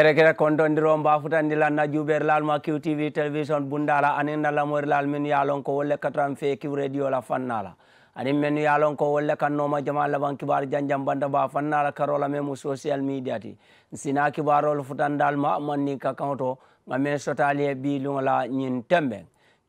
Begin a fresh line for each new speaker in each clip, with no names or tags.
kere kere kontodiron bafutandilan na juuɓerlal ma qtv television bundala anin na lamorlal min yalon ko wolle katran fe kiw radio la fanala anin men yalon ko wolle kannoma jama laban kibar janjam banda ba fannala karola memu social media ti sina kibarol futandal ma manni ka kanto ma men sotali e bi lungola ñin tembe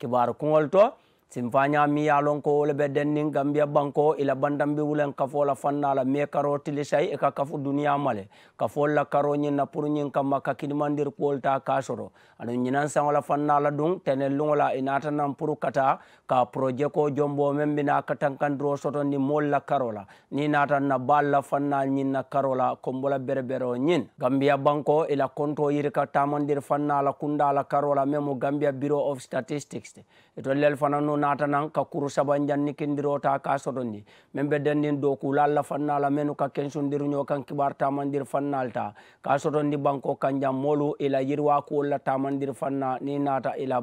kibar kuŋol to simfanya mi ya lon wole be dennin gambia banko ila bandambi wulen kafola fannala mi karo tilisay e ka kafu duniya male kafol la karo ñin na pour ñin kamma ka kinimandir kuwol kasoro aɗum ñinan sangola fannala ɗum tenel lugola inatanan pour kata ka projet ko jombo men mbina katankandiro sotonni mol la karola ni natan na bal la fannal na karola kombola berebere o gambia banko ila konto yiri ka tamandir fannala kundala karola memo gambia bureau of statistics ito fana non nata nan ka kuru saban janni kindirota ka sotondi min be dennin dow la alla fannala menu ka kensundir ño kan kibar tamandir fannalta ka sotondi banko kanjam molu ila yirwa kuwolla tamandir fanna ni nata ila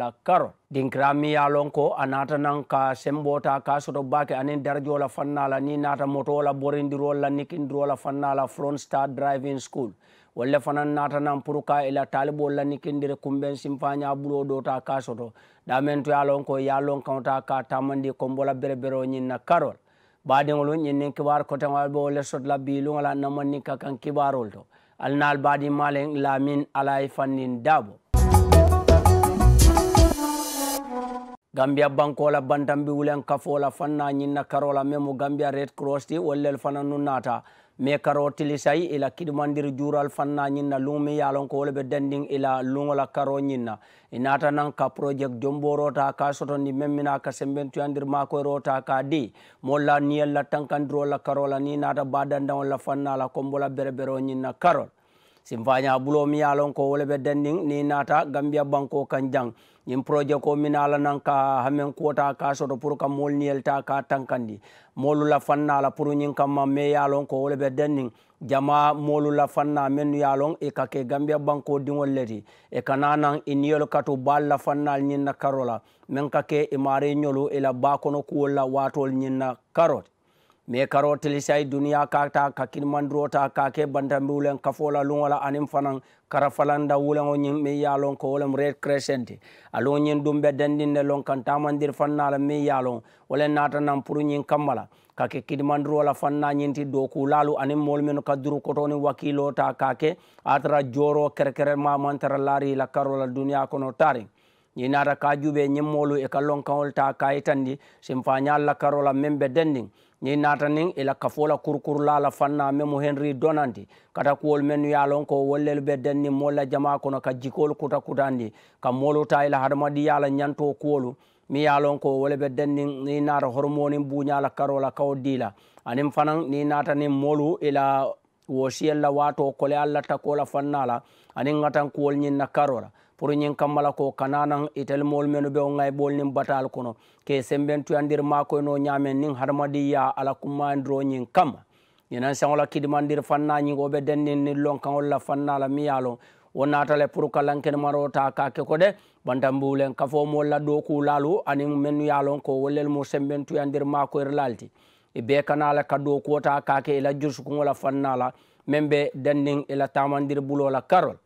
la karo dinkira mi ye lon ko a nata nan ka sembota ka soto bake anin darajola fannala ni nata motola borindirolla nikindirola fannala front star driving school walla fana natanan pour ka ila talibol la ni kumben simfaña bulo do ta ka soto damen to yalon ko yalon kawta ka tamandi kombola berebero ñinna karol baadiŋolu ñiŋ niŋ kibaar koteŋol be wo le soto la bii luŋo la ka kaŋ kibaarolu to ali naal baadi maaleŋ laamiŋ ala ye fanniŋ daabo gambia banko la bantambi wulen kafola fanna ñiŋ na karola la meŋ mu gambia red cross ti wolu lelu fanaŋ nu mais karo tilisay ila kiɗumandir juural fanna ñinna lumi yalon ko wole ɓe dandin ila lugola karo ñinna inata e nan ka projet jombo rota ka sotondi memmina ka sembentuyandir makoye rota ka di molla niyalla tankandirolla karola ni nata badandawolla fannala kombola bere bere o ñinna karol sim faña ɓulo mi yalon ko woleɓe dendin ni nata gambia banko kan jang yin projet ko mi nala nan ka hamen kuota ka soto pour kam molniyelta ka tankandi molula fannala pour ñin kamma me yalon ko woleɓe dendin jama molula fanna mennu yalon e kake gambia banko dingol leti e kana nan iniyolu e katu balla fannal ñinna karola min kake e mare ñolu ela bakono kuwolla watol ñinna karote mais karo télésay duniya kata ka kinmandirota ka ke bantanbi wulen kafola luŋola anin fanan kara falanda wuleŋo ñiŋ min ya lon ko wolem red crescente aluŋo ñiŋ dumbe dendinne lon kan tamandir fanna la min ya lon wolen nata nan pour ñiŋ kamma la ka ke kidimandiro la fanna ñinti dokulalu anin molu minu ka duru kotoni wakilota ka ke a tara joro kerekerema mantara laari la karo la duniya kono tari ñi nata ka juube ñimmolu e ka lon kaŋol ta kayitandi sinfañal la karola min be dendin ni natanin ila kafola kurkurlala fanna memo henry donandi kata kuwol men yalon ko wollel ɓe denni molla jama kono ka jikol kuta kutandi ka molota ila haɗamaɗi yala ñanto kuwolu mi yalon ko wole ɓe dennin ni nata hormoni buñala karola kawo dila anin fanan ni natanin molu ila wosiyalla wato kole allah takola fannala anin gatan kuwol ñinna karora pour ñin kammala ko kananan itelmol menu ɓe o gay ɓolnin batal kono ke sembentuyandir makoy no ñamen nin harmadiya ala kummadiro ñin kamma inan sengola kidmandir fannañigoɓe dennin nin lonkaolla fannala miyalon wo natale pour ka lankene marota kake ko de bantambulen kafomolla ɗo kulalu anin menuyalon ko wollel mu sembentuyandir makoyr lalti ɓe kanala kaɗo kota kake ela jursukugola fannala min ɓe dandin ela tamandir bulola carol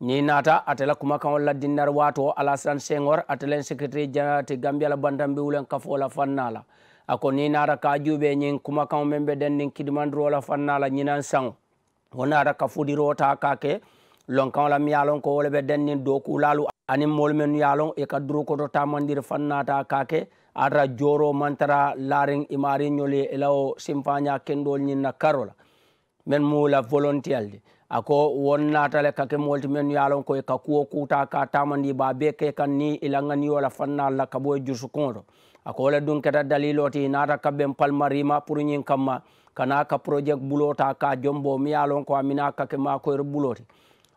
ni nata atela kumakawol laddinnar wato alasan sengor atelen secrétary généralti gambiala bantanɓe wulen kafola fannala ako ni nata ka juɓe ñin kumakaw min ɓe dandin kidimandirola fannala ñinan sango wonata kafodirota kake lonkaŋo la mi ye a loŋ ko wo le be den niŋ dookuulaalu aniŋ moolu mennu ye a loŋ i ka duru koto taamandiri faŋ naata ka ke ate ra jooroo maŋ tara laariŋ imaariŋ ñolu ye i la wo simfaaña kendoolu ñiŋ na karo la meŋ mu la volontiyel di a ko won naata le ka ke moolu ti mennu ye a loŋ ko i ka kuwo kuutaa ka taamandi baa bee ke kaŋ niŋ i la ŋaniyo la faŋ naalu la ka bo i jusukuŋo to a ko wo le duŋ keta daliiloo ti i naata ka beŋ palmariima pour ñiŋ kaŋ ma ka naa ka projet buloo taa ka jonboo mi ye a loŋ ko a mina ka ke maakoyiri buloo ti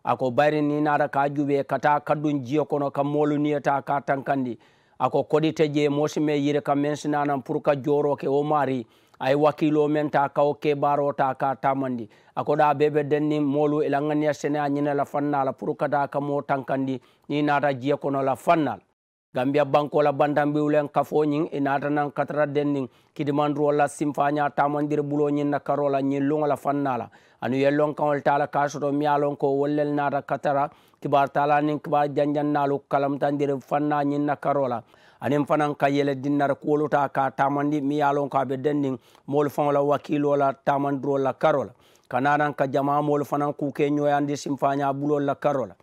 ako bayri ni nara ka juuɓe kata kadɗum jiya kono kam moluniyata ka tan kandi ako koɗite je mosime yire kam men sinanan pour ka joroke o maari ay wakkilo men ta kawo kebaro ta ka tamandi ako ɗa beɓe denni molu ela ganniya sene a ñinela fannala pour kata kammo tan kandi ni nata jiya kono la fannal gambia bankola bandambiwlen kafo ñing i natanan katara den ning kidimanduro la simfaña tamandir bulo ñin na karola ñin luŋola fannala anu ye lonkaŋol tala ka soto miya ko wollel nata katara kibar tala nin kibar janjannalu kalamtandir fanna ñin na karola anin fanan ka yele dinnar kuwoluta ka tamandi miya lon ko abe den ning moolu faŋo la wakilo la tamandiro la karola kananan ka jama jamamolu fanan kuke ñoyandi simfaña bulol la karola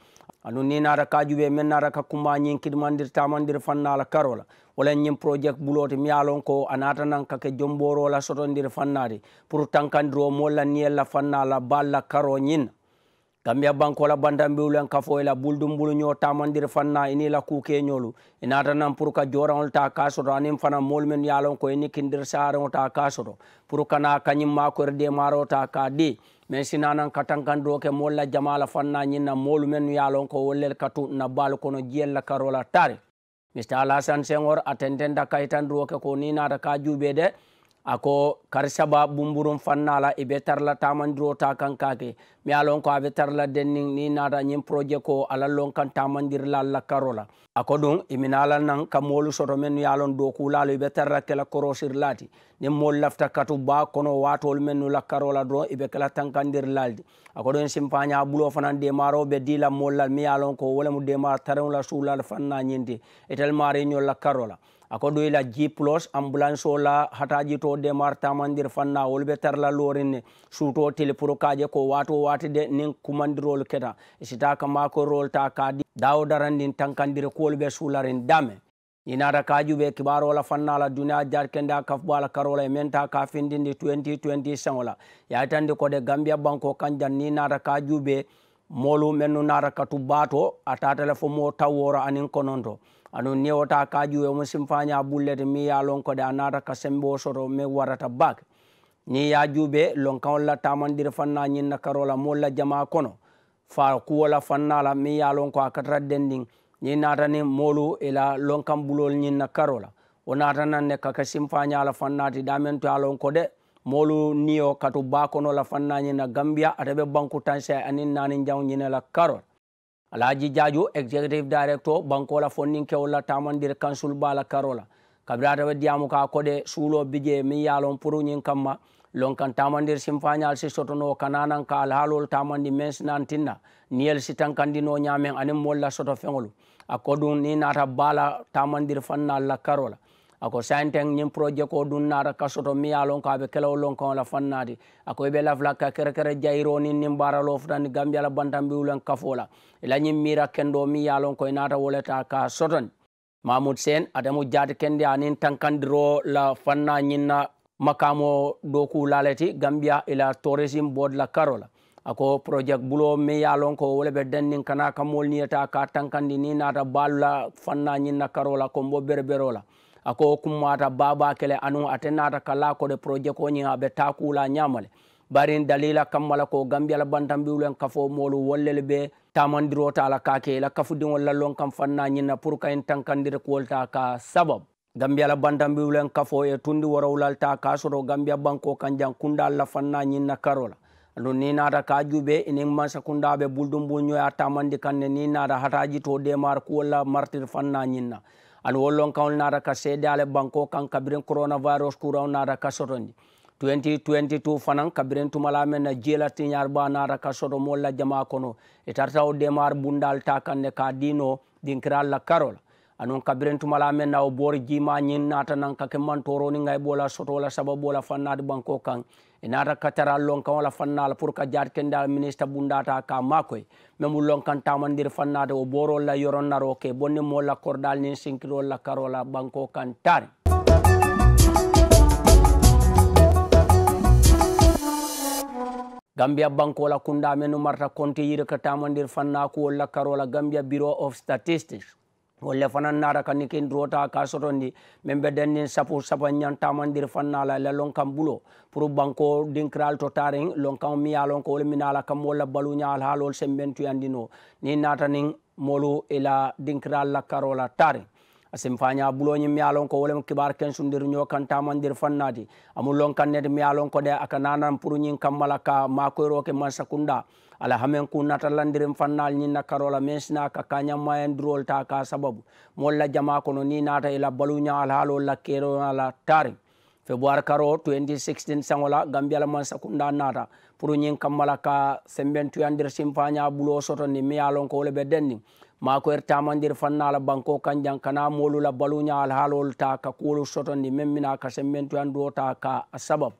anun ni nata kajuɓe men nata ka kumba ñin kidmandir tamandir fannala karola walan ñin projet bulote miyalon ko a natanan kake jomborola sotondir fannade pour tankandiro molla niyella fannala balla karo ñinna gambia bankola bantambiwlen kafo ila buldumbuluño tamandir fanna inila kukeñolu inatanan e pour ka joraol ta kasoto anin fana molumen yalon ko ini e kindir saaro ta kasoto pour kana kañimmakoer demaro ta ka di min sinanan katan kan doke molla jamala fanna ñinna molu men nu yalon ko wollel katu na baalu kono jiyella karola tare mista alasan sengor atenten da kaytan doke ko ninata ka juuɓe de ako karsaba bumburum fannala ibe tarla tamandiro ta kan kake mi alon ko abe tarla denni ni nata nyim projet ko ala lon kan tamandirla la karola ako dun iminala nan kamolu soto men yalon do kulalo ibe tarla kala korosir lati ni mol lafta katu ba kono watol men la karola do ibe kala tankandir laldi ako don simpanya bulo fanan de maro be dila molal mi alon ko wala mu de mar tarawla sulal fanna nyindi etel mare nyola karola akodo ila j plos ambulance o la hataji to demar tamandir fanna wol ɓe tarla lorinne suto tele pour kaje ko wato watede nin kumandirol keta e sitaka makorol ta kadi dawo daran ndin tankandire kowolɓe suularin dame inata kajuɓe kibarola fannala duniat jarkende a kafbala karola e menta ka findinde 2020 sen ola yaytande kode gambia banko kanjan ni nata kajuɓe molum men nu nara ka tu baato a tatale fo mo tawworo anin kononto anun newota ka ƴuwe mu simfaña bullete mi ya lonkode a nata ka sembo soto mi warata bak ni ya juuɓe lonkawol lattamanɗire fanna ñinna karola molla jama kono fa kuwola fannala mi ya lonko a katata dendin ni natani molu ila lonkam bulol ñinna karola o natananne kaka simfañala fannati ɗamen to a lonko de molu niyo katu bakono la fanna na gambia atabe banku tanse anin nani jaw nyine la karol alhaji jaaju executive director banko la fonnin kewla tamandir council bala karola kabira atabe diamu ka kode sulo bije mi yalon puru nyin kamma lonkan tamandir simfañal si sotono kananan ka alhalol tamandi mens nantinna niel si tankandino ñamen anin molla soto feŋolu a kodun ni nata bala tamandir fanna la karola ako santen ñin projet ko dunnata kasoto mi ya lon ko aɓe kelaw lon kan la fannati ako ɓe lafla ka kere kere jayiro nin nin baralo futani gambia la bantambiwulen kafola ila ñin mira kendo mi ya lon koye nata woleta ka sotoni mamoud sen adamu jati kende anin tankandiro la fanna ñinna makamo doku laleti gambia ila tourism bod la karola ako project bulo mi ya lon ko wala be dennin kana ka mol niyata ka tankandi ni nata balu la fanna ñinna karola kombo berberola ako kummata baba kele anu ate nata kala kode projet koñi ha ɓe takula ñamale barin dalila kammala ko gambiyala bantan mbiwlen kafo molu wollele ɓe tamandirotala kakeyla kafudiol lallon kam fanna ñinna pour ka en tankandire kuwolta ka sabab gambiyala bantan mbiwlen kafo e tundi worawlalta ka soto gambiya banko kan jan kundalla fanna ñinna karola ndu ni nata ka juɓe enen mansa kundaɓe buldumbu ñoya tamandi kanne ni nata hataji to demar kuwolla martir fanna ñinna ani wo lonkaŋol naata ka seedeale banko kaŋ kabiriŋ coronavirus kuraŋo naata ka sotondi 2022 fanaŋ kabiriŋ tumala meŋ na jiela la ba naata ka soto moolu la jama kono i tarata wo demaari bundaali ta kaŋ ne ka a diino dinkiraalu la karo la anuŋ kabiriŋ tumala meŋ na wo boori jiima ñiŋ naata naŋ ka ke mantoro niŋ ŋa i boo la soto la sababoo la faŋ banko kaŋ inata katara lonkan wala fannala pour ka jaat kendal ministre bundata ka makoy memu lonkan tamandir fannade o boro la yoron naro ke bonni mo la kordal nin sinkirol la karola banko kan tari gambia banko la kunda menu marta konti yir ka tamandir fanna ko la karola gambia bureau of statistics wolle fana naata ka nikin durota ka sotondi min be dennin sapo sapa ñantamandiri fannala la lon lonkan bulo pour banko dinkiral to tarin lon lonkan miya ko wole minala kam walla baluñal haalol semben tuyandino ni naatanin molu ila dinkiral lakkarola tarin asim faña buloñim miyalon ko wolem kibar kensu ndir ñokantaman ndir fannadi amu lon kannede miyalon ko de aka nanan pourñin kammala ka makoyroke mansakunda ala hamen ku natallandirin fannal ñinna karola min sina ka kañamma en drol ta ka sababu molla jama kono ni nata ila baluña alhaalo lakkero ala tari febuwar karo 2016 sangola gambiala mansakunda nata pour ñin kammala ka sembentuyandir sim faña bulo soto ni miyalon ko wole ɓe denni mako er tamandir fannala banko kanjan kana molula baluña alhaalol ta ka kuwolu sotondi min mina ka semmentuyandu o ta ka sabab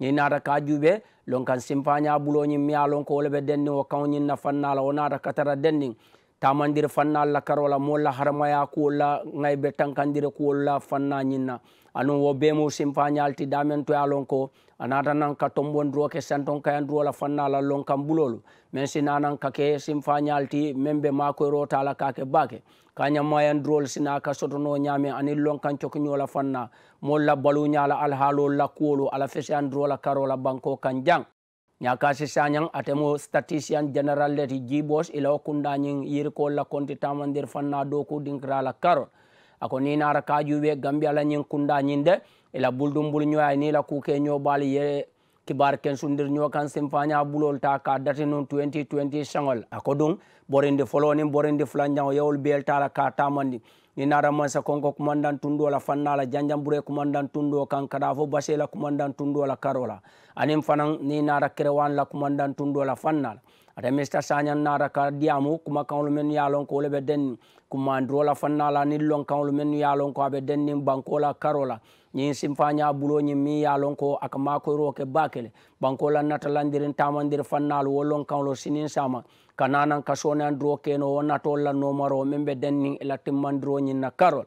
ni nata ka juuɓe lon kan simpaña buloñin miya lon ko wolaɓe denndin o kawñin na fannala o nata katara denndin tamandir fannal la karola molla haramaya kuwolla gaybe tankandire kuwolla fanna ñinna anu wo bemu simpañaltidamentoya lon ko a natanan ka tombon duro ke senton kayan duwola fannala lon kam bulolu min si nanan kake sin fa ñalti min ɓe makoyro tala kake bake ka ñammayan durol sina ka sotono ñame ani lonkan cokñola fanna molla balu ñala alhaalo lakkuwolu ala fesiyan durola karola banko kan jang ñakasi sañang atemo statician général leti jibos ilawo kundañin yiriko lakkonti tamandir fanna dokudinkirala karol ako ninara kajuɓe gambialañin kundañin de ila buldum bul ñoya ni la kuke ñobal ye kibar ken sundir ño kan simfanya bulol ta ka dati nun 2020 shangol akodung borinde foloni borinde flanjang yewol bel tala ka tamandi ni nara mansa kongo kumandan tundo la fannala janjambure kumandan tundo kan kada fo basela kumandan tundo la karola anim fanan ni nara kerewan la kumandan tundo la fannala ata mista sanyan nara ka diamu kuma kanlu men yalon ko lebe den kumandro la fannala ni lon kanlu men yalon ko abe den nim bankola karola ñin simfañabulo ñin mi yalon ko aka makoyroke bakele banko lannata landirin tamandir fannalu wollon kanlo sinin sama kananan kasone an duro keno wo nato lannomaro min ɓe dennin e lattimmandiro ñin na karol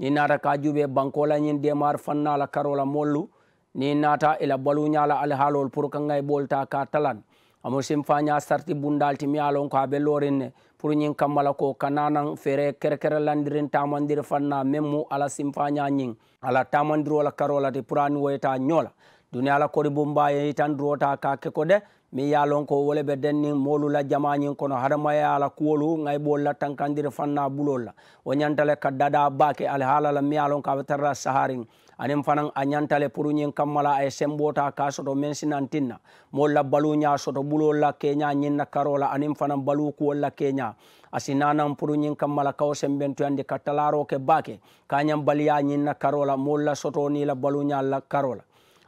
ñin nata ka juɓe bankola ñin demar fannala karola mollu ni nata ela baluñala alhaalol pour que gay ɓolta ka talan amon sim faña sarti bundalti miyalon ko abe lorinne pour ñing kammala ko kananan fere kerekere landirin tamandiri fanna même mu ala sim faña ñing ala tamandirola karola te pourani woyata ñoola duni ala kori bombaye itan drota ka keko de mi yalon ko wole ɓe dennin molula jamañin kono haɗamaye ala kuwolu gay ɓolla tankandiri fanna ɓulolla o ñantale ka dada bake alhaalala mi yalon ko aɓe tarra sahari anin fanan a ñantale pour ñin kammala a ye sembota ka soto men sinantinna moolu la balu ña soto bulol la keña ñin na karola anin fanan balu kuwol la keña asinanan pour ñin kammala kawo sembentuyandi ka talaro ke bake kañan baliya ñin na karola moolu la soto ni la balu ña la karola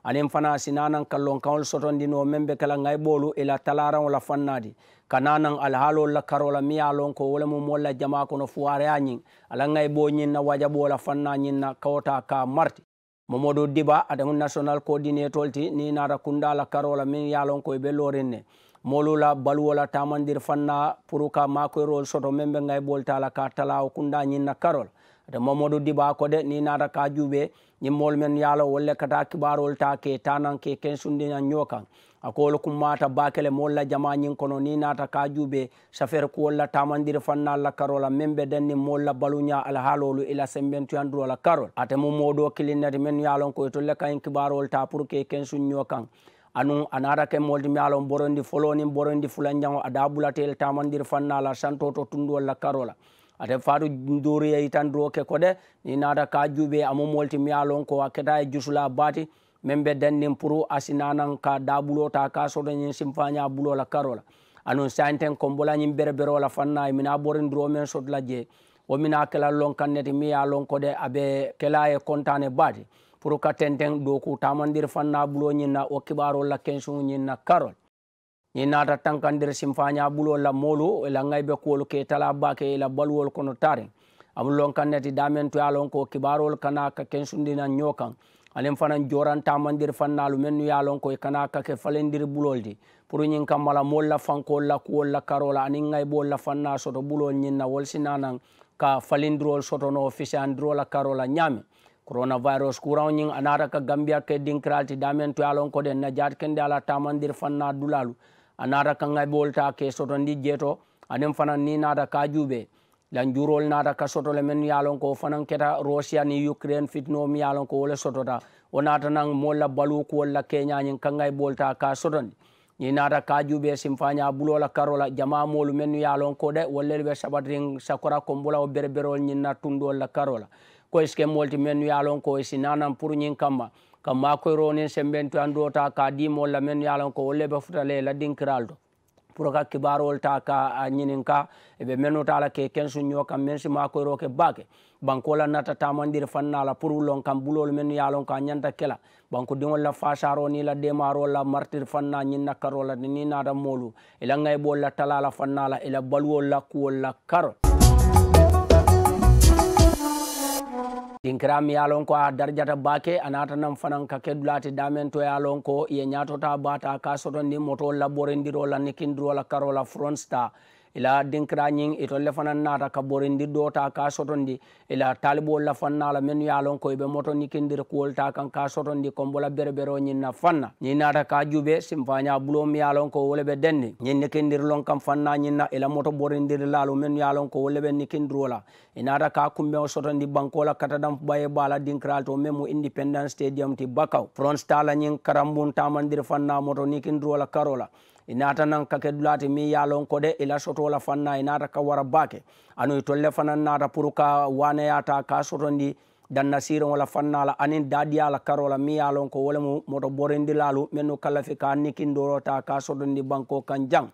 anin fana sinanan kallon kawol sotondino men be kala ŋayɓolu ila talaraŋo la fannadi kananan alhaalol la karola mi ye lon ko wolemu mol molla jama kono fuwareya ñin ala bo ñin na wajaɓo la fanna ñin na kawota ka marti momodo diba adamu national coordinatol ti ni nara kundala karola min yalon koye ɓe lorin ne molula baluwola tamandir fanna pour ka makoyrol e soto min ɓe gay boltala ka talao kunda ñinna karol ada momodo diba ko de ni nara ka juuɓe ñimmol men yalo wolle kata kibarol ta ke tanan ke ken sundina ñokan akoolo kummata bakele molla jamañin kono ni nata kajuɓe safere ku wolla tamandiri fanna allah karol amin ɓe denni molla baluña alhaalolu ila semben tuyandur allah karol atemu moɗo kilinnati min yalon koye tolle kayen kibarowol ta pour que ken sunño kan anu anataken molde miyalon borondi folonin borondi fulanjango ada ɓulatel tamandiri fanna allah santo to tundu allah karola ate fatu doriyayi tan duroke ko de ni nata kajuɓe amu molti miyalon ko a keta e jusula bati min be dannin pro asinanan ka dabulota ka sodoñin simfaña bulola karola anon sainten kombolañin bere berola fanna mina borindiromen sodla je womina kelal lonkannete mi ya lonkode aɓe kela e contane baade pour ka tenten doku tamandir fanna bulo ñinna o kiɓarolla kensugu ñinna karol ñin nata tankandir simfaña bulolla molu elangayɓe kuwol ke tala bake ila baluwol kono tarin amu lonkannete damen toya lonko kiɓarol kana ka kensudinan ñokan anin fanan joran tamandir fannalu men nu yalon ko e kana kake falendir buloldi pour ñin kamala mol la fankol la kuwol la karola anin ŋaybol la fanna soto bulol ñin na wol sinanan ka falindirol sotono fisandirol la karola ñami coronavirus kuraw ñing anara ka gambia ke dinkralti damen to yalon ko den na jat kende ala tamandir fanna dulalu anara ka ngay bolta ke soto ndi jeto anem fanan ni nada ka jube lanjurol nata ka sotole men yalon ko fanan keta rosia ni ukraine fitno mi yalon ko wala sotota wonata nan molla balu ko wala keñañin kangay bolta ka sotondi ni naata kajuɓe simfaña bulola karola jama molu men yalon ko de walla ɓe saɓatin sakora kombula o berberol na tundol la karola ko est ce molti men yalon ko si nanan pour ñin kamma kamma koyronin sembentu an dota ka dimolla men yalon ko walla ɓe futale la dinkiraldo pour ka kibarowol ta ka ñinin ka eɓe mennotala ke kensu ño kam men si makoyro ke baake bankola nata tamanɗir fannala pour lon kam bulol men yalon ka ñanta kela banko diŋolla fasaro ni la demarolla martir fanna ñinna karolla ni nata molu ila gay ɓolla talala fannala ila baluwolla kuwolla karo tinkiram ye a lon ko a darjata bake anata nan fanan ka kedulati damen to ye a lon ye ñatota bata ka soton ni motol la borindiro la nikindiro la karola front star ila dinkira ñin i tolle fana naata ka borindir do ta ka sotondi ila taliɓol la fannala men yalon koye ɓe moto nikindir kuwol ta kan ka sotondi kombola bere bere o ñinna fanna ñi naata ka juɓe simfaña bulom yalon ko wole ɓe denni ñin nikindir lon kam fanna ñinna ila moto borindir lalu men yalon ko wolle ɓe nikindirola i naata ka kumɓe o sotondi bankola katadan ɓaye bala dinkiral to men mo independence stadium ti bakaw front stala ñin karambun tamandir fanna moto nikindirola karola inata nan kakelulati min yalonkode ila sotola fanna inata ka wara bake anoy tolle fana nata pour ka wanayata ka sotondi danna siren wala fannala anin daɗiyala karola mi yalon ko wolemu moto borendilalu minno kala fi ka nikindorota ka sotondi banko kan jang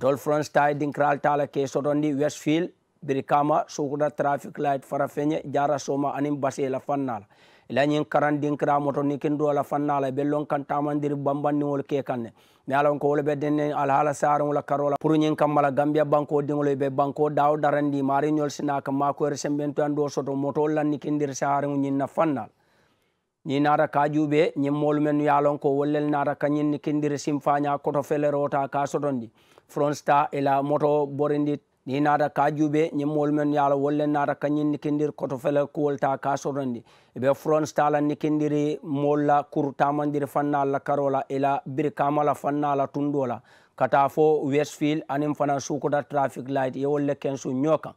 tol france ta dinkral tala ke sotondi westfield diri kama sokuda traffic light fara fenye jara soma anim base la fannal la nyin karan din kra moto nikin do la fannal be lon kan tamandir bamban ni wol ke kanne me alon ko wol be denne al hala wala karola pour nyin kamala gambia banko din wol be banko daw darandi mari nyol sina ka mako ko er, resemben to ando soto moto lan nikin dir saran nyin na fannal ni nara jube nyi mol men ko wollel nara ka ni nikin dir simfanya koto felerota ka sodondi front star ila moto borindi ni naata kajuuɓe ñimmol men yo allah wolle naata kañin ni kendir koto fele kuwol ta ka sotondi eɓe france tala ni kendiri molla cour tamandiri fannaallah karola ela biri kamala fannaala tunduola kata fo westfield anin fana sukota trafic light yewolle kensu ñookan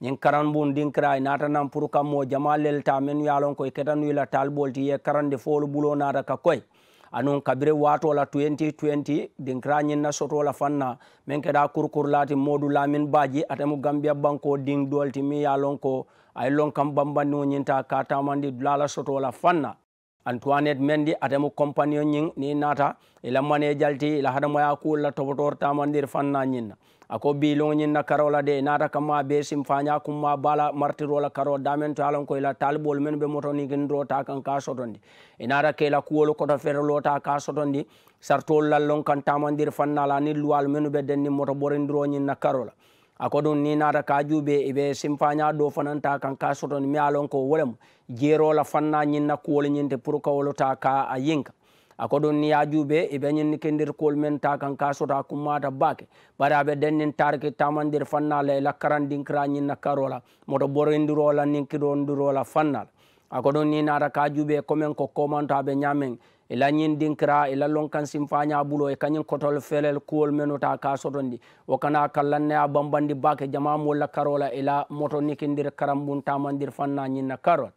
min karan bun dinkira naatanan pour kammo jama lelta men yo alon koye ketanuyla talbolti ye karande foolu bulo naata ka koye anon kabire watola 2020 dinkira ñinna sotola fanna min keɗa kurkurlati modou lamin baji atemo gambia banko din dolti mi yalon ko ay lon kam bambandi o ñinta ka tamandi lala sotola fanna antoinette mendi atemo compagnion ñin ni nata ila mane jalti ila haɗamoya kulla toɓotor tamandir fanna ñinna ako biloñinna karola de nata kam ma be sim faña kumma bala martirola karo damen to alan koyla taliɓol men ɓe motoniginro ta kan ka sotondi e nata keyla kuwolo koto ferolota ka sotondi sartol lallon kan tamandir fannala ni luwal menu ɓe denni moto ɓorindiroñinna karola ako ɗum ni nata ka juuɓe ɓe e sim faña ɗo fananta kan ka sotondi mi alon ko wolemo jerola fanna ñinna kuwolo ñinte pour kawolota ka a yinka ako ɗon ni yajuɓe e eɓeñinni kendir kol men ta kan ka sota kummata bake ɓaraɓe dennin tarki tamandir fannala e lakkaran dinkiraƴinna karola moto borindirola ninkiɗondirola fannala ako ɗon ni nata kajuɓe komen ko komantaɓe ñamen e lañin dinkira e lallon kan simfaña ɓulo e kañin kotol felel kuwol menota ka soton ndi wokkana kallannaya bambandi bake jamamolla karola e la moto nikindir karambun tamandir fanna ñinna karola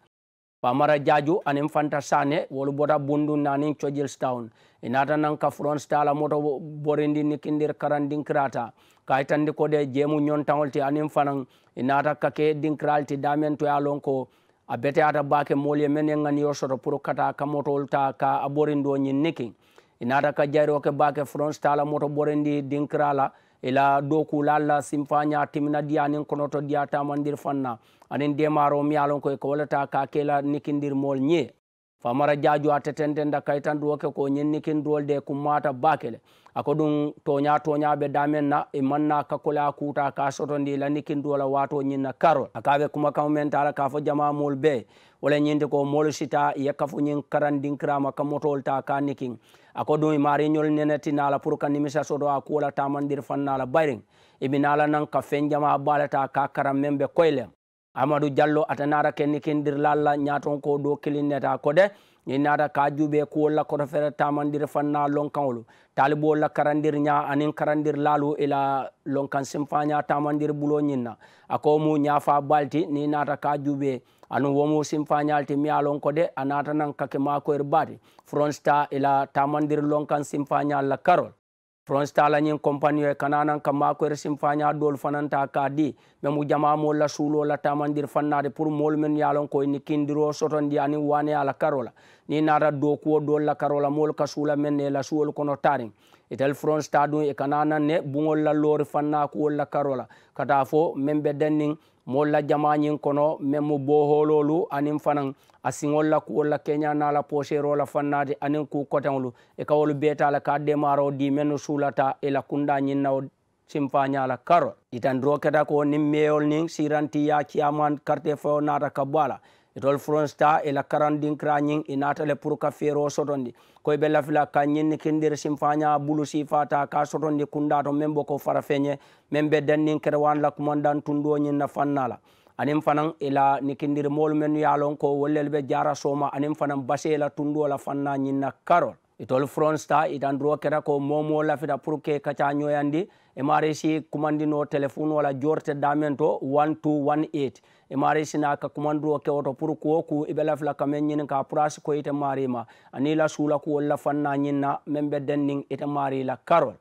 pamara jaju anin fanta sane wolu bota bundu nanin cojilstown inata nata nan ka front stala moto borindi nikindir karandin kirata kayitandi de jemu ñontaŋolti anin fanan inata nata kake dinkiralti damen to ya lon ko a beteyata bake moolu ye men ye ŋaniyo soto pour kata ka motol ta ka a borindo nikin inata ka jayro ke bake front stala moto borindi dinkira ila ɗo kulalla simfa ña timina diya nin kono to diya tamandir fanna anin demaro mialon koy ko walata kakela nikindir mol ñe famara diadio a tetenten da kay tan duwoke ko ñinnikin duwolde kummata bakele ako ɗum toña toñaɓe damen na e manna kakkole a kuta ka sotondi lannikin duwola wato ñinna karol akawe kuma kamumen tara ka fo jama mol be wala ñinde ko molo sita yakka fo ñin karan dinkirama kammotol ta ka nikin ako ɗum e mariñol neneti nala pour qua nimisa soɗo a kuwola tamandir fannala bayrin eɓi nala nan ka fen jama balata ka karan men ɓe koylem amadou diallo atanara kenni kendir lalla ñaton ko ɗo kilinneta kode inata kajuɓe kuwolla koto fere tamandire fanna lonkanolu taliɓolla karandir ña anin karandir lalu ila lonkan simfaña tamandir ɓulo ñinna akomu ñafa balti ni nata kajuɓe anu womu simfañalti miya lonkode anatanan kake makoyer baati fron star ila tamandir lonkan simfañal la carol prostalañin compagnie kananan ka makoyre sim faña dool fananta ka di mais mu jamamolla suulo la tamandir fannade pour molu men yalon koyni kindiro sotondi anin wane ala karola ni nata dokuwo dool la karola molu ka suula menne la suwol kono tarin etel frostat ɗum e kananan ne bugol la loori fanna kuwol la karola kata fo men ɓe dennin molla jamañin kono min mo boholoolu anin fanan a siŋolla kuwolla keña nala pocherola fannade anin ku kotanlu e kawolu beetala ka démaro di men no suulata e la kunda ñinnawo simpañala karo itan droketa ko nin meyol nin siranti ya ciyaman quartier fo nata ka bala etol fronsta e lakkarandin kraying e natale pour ka fero sotondi koye ɓe lafila kañinni kinɗir simfaña boulousi fata ka sotondi kunda to men bo ko fara feñe min beddannin kerewan lakkumandan tunduoñin na fannala anin fanan ela ni kindir molumen yalon ko wollel ɓe jara soma anin fanan basela tunduola fanna ñinna karol itol front star itandro kera ko momo lafita pour ke kaca ñoyandi e maresi commandino téléphone wala jorte damen to 1218 e maresi na ka commandro ke oto pour ko ku ibe lafla kamen ñin ka pras ko ite marima anila sula ko wala fanna ñinna membe denning ite mari la carol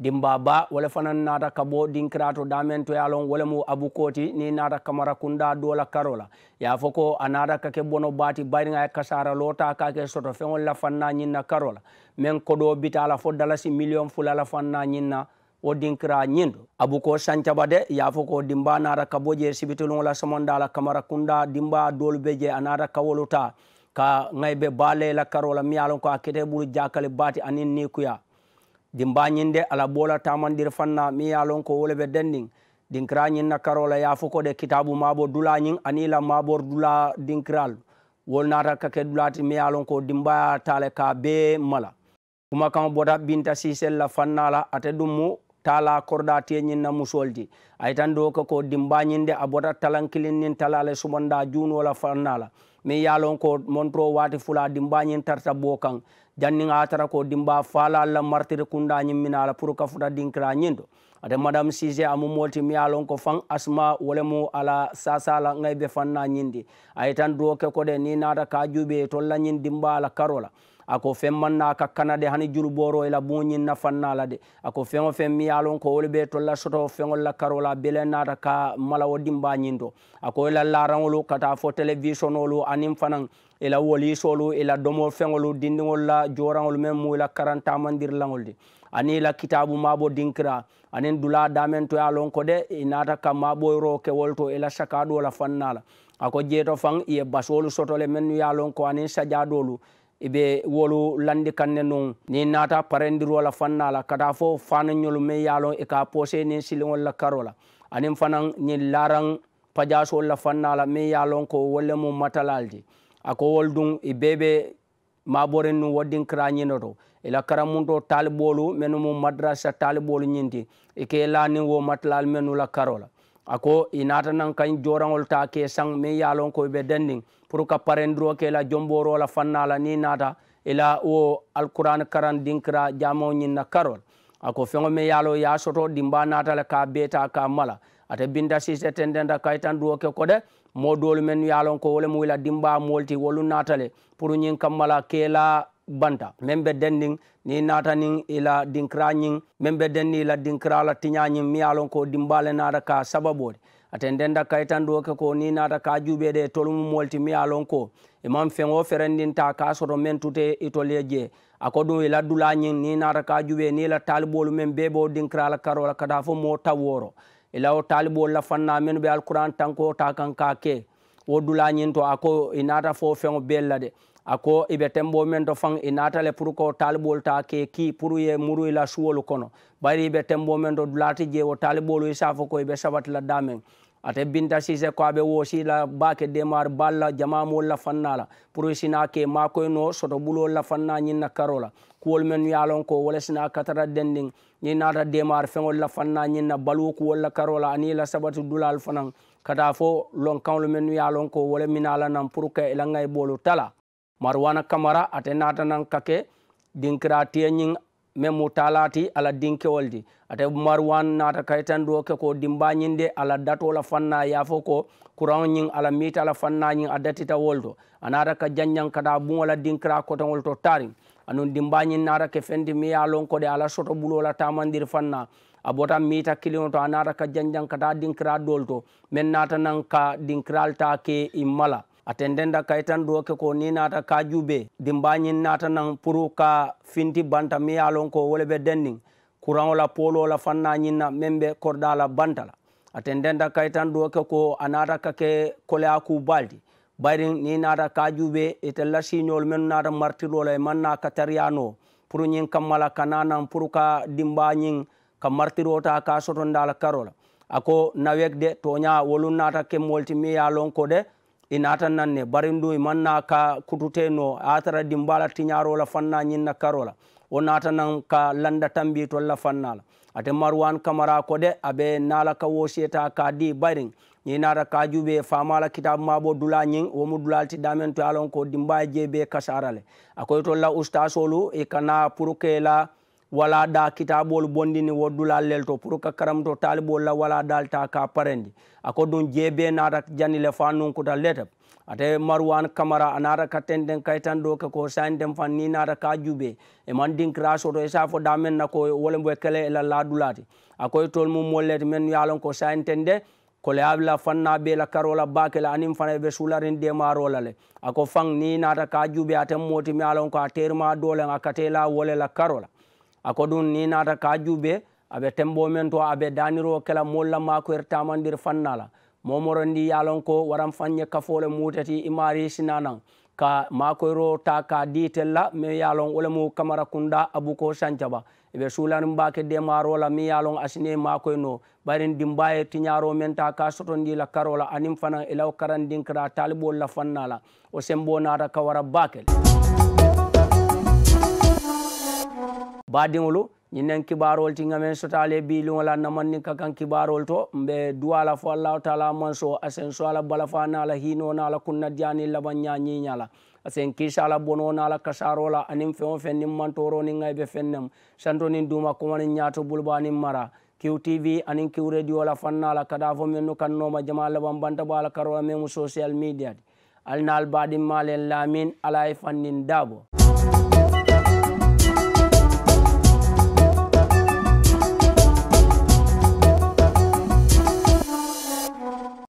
dimba ba wala fanan nata kabo bo dinkirato damen to yalon wala mu abu koti ni nata kamara kunda dola karola ya foko anata kake bono bati bari nga kasara lota kake soto fengol la fanna nyinna karola men kodo bitala fo dalasi million fula la fanna nyinna o dinkira nyindo abu ko de ya foko dimba nata kabo je somonda la kamara kunda dimba dolu beje anada anata kawoluta ka ngaybe be bale la karola mi ko akete bulu jakale bati anin nikuya din bañinde ala ɓoola tamandir fanna mi yalon ko wole ɓe denɗin din kira ñinna karola yafo koɗe kitabu mabo dulañin anila mabor dula dinkiral wol nata kake dulati mi yalon ko dimbaya tale ka be mala kuma kam bota binta sisella fannala ate ɗum mu tala korɗa tie ñinna musolti aytan do ko ko dimbañinde a bota talankilin nin talale sumanda junwola fannala min yalon ko montro wati fula dimbañin tarta bo kan janni nga tara ko dimba fala alla martir kunda nyimmina la pour ka futa dinkra nyindo ate madame sige amu molti mi alon ko fan asma wole mu ala sasala ngay be fanna nyindi ay tan do ke ko de ni nata ka jube to la nyindi mbala karola ako femmanna kakkana de hani juru boro ela buñin nafannala de ako feŋo fen miyalon ko wolu ɓe tolla soto feŋol la karola bele nata ka mala wo dimbañin to ako ela laraŋolu kata fo télévision olu anin fanan ela wolisolu ela domo feŋolu dindiŋol la joraŋolu meŋ mu ela karantamandirlaŋol di ani la kitabu mabo dinkira anin dula damen to ya lon ko de inata ka maboyro ke wolto ela sakaɗola fannala ako jeeto faŋ iye basolu sotole meŋ ya lon ko anin sadiaɗolu eɓe wolu landi kanne non ni nata parendirola fannala kata fo fananñolu me yalon e ka poose nin silingolla karola anin fanan nin laran pajasolla fannala min yalon ko wolle mum matalalde ako wol dun e beɓe maborin num woddin kra ñinoto ela kara mum to taliɓolu menu mum madrasa taliɓolu ñinti e ke lanin wo matalal menula karola ako i natanan kañ jorangol ta ke saŋ min yalon koy ɓe dandin pour qua parendiro ke la jomborola fannala ni nata ila wo alqurane karan dinkira jamao ñinna karol ako feŋo min yalo ya soto dimba natala ka beta ka mala ata binta sise tendenda kaytan duwo ke koɗe mo dolu men yalon ko wolemu wila dimba molti wolu natale pour ñin kam mala ke la banta min ɓe denndin ni natanin ila dinkira ñin min ɓe denni ila dinkirala tiñañin mi yalon ko dimbale nata ka sababode ate ndenda kay tan ɗoke ko ni nata ka juuɓeɗe e tol mumolti mi yalon ko e man fen o ferendinta ka soto men tute itolie je ako ɗum ila dulañin ni nata ka juuɓe ni la taliɓolu men beɓe o dinkirala karola kata fo mo tawworo ila o taliɓol la fanna min ɓe alquran tanko ta kan ka ke wo dulañin to ako inata fo fen o bella de ako iɓe tembo men to fan i natale pour ko taliɓol ta ke ki pour ye muruyla suwolu kono bari iɓe tembo men to dulati jeewo taliɓolu safo ko iɓe sabatila damen ate binta sise ko aɓe wosila bake demare balla jamamol la fannala pour sina ke makoy no soto ɓulol la fanna ñinna karola kuwol men yalon ko wala sina katara dendin ñi nata demare feŋol la fanna ñinna balu kuwol la karola ani la sabati dulal fanan kata fo lon kanlu men yalon ko wala minala nan pour que ilangay ɓolu tala marwana camara ate natanan kake dinkira tiyañin min mu talati ala dinkewol di ate marwan nata kayitan do ke ko dimbañinde ala datola fanna yafo ko kuranñin ala mita ala fannañin a datita wol to a nata ka janñan kata buŋola dinkira kotaŋol to tarin anun dimbañin nata ke fenti mi ya lon kode ala soto bulola tamandir fanna a bota mita kilino to a nata ka janjan kata dinkira dol to min nata nan ka dinkiral ta ke i mala aten denda kaytan ɗo ke ko ni naata ka juɓe dimbañin naata nan pour ka finti banta mi yalon ko wole ɓe dennin courant ola pol ola fannañinna men ɓe korɗala bantala aten denda kaytan ɗo ke ko a naata kake kole aku baldi bayrin ni naata ka juɓe ete lasiñol men naata martirola e manna ka tariyano pour ñin kammala kana nan pour ka dimbañin ka martirota ka sotondala karola ako nawek de toña wolu naata ke molti mi yalon ko de i natannanne barindu manna ka kutute no atara dimbala tiñarola fanna ñinna karola o natanan ka landa tambi tolla fannala ate marwan camara ko de aɓe nala ka wosiyeta ka di barin ñinata kajuɓe famala kitabe mabo dula ñing womo dulaltiɗamen to alon ko dimbaye jeebe kasarale akoye tolla ustasolu e kana pour que la wala da kitabol bondini wodula lelto pour ka karamto talibol la wala dal ta ka parendi ako ɗum jeebe nata janile fa nunkuta leta ate marwan kamara anara katen den kaitan do ko san dem fan ni nata ka jube e man kraso soto esa fo damen na ko kale la la dulati ako tol mum molet men yalon ko san sainten de kole abla fanna be la karola la anim fana be sularin de marola le ako fang ni nata ka jube ate moti mi yalon ko aterma terma dolen a katela wole la karola a ko ɗum ni naata kajuɓe aɓe tembo men to aɓe daniro kala molla mako er tamandir fannala momoro ndi yalonko waɗan fanñe kafole mutati imari sinanan ka makoyro e ta ka ditella mi yalon olemu camara kunda aboukoo sancaba eɓe suulani mbake demarola mi yalon asine makoy e no ɓarin dimbaye tiñaro men ta ka sotondila karola anin fanan elaw karandinkira taliɓol la fannala o sembo naata kawara bakel baadiŋolu ñiŋ neŋ kibaarol ti ŋa meŋ sota le biiliŋo la namaŋ niŋ ka kaŋ kibaarol to mbe duwa la fo allahu taala manso aseŋ so a la balafa naa la hiinoo naa la kunna diyaaniŋ labaŋ ñaa ñiiña la asen kisa la bono na la kasaro la anin feŋo feŋ nin mantoro nin ŋa be feŋ nem santo nin duma kuma nin ñaato bulba nin mara tv anin q radio la fanna la kada fo men nu kannoma jama laban banta ba la karola men mu social media al naal baɗin malen lamin ala e fannin daabo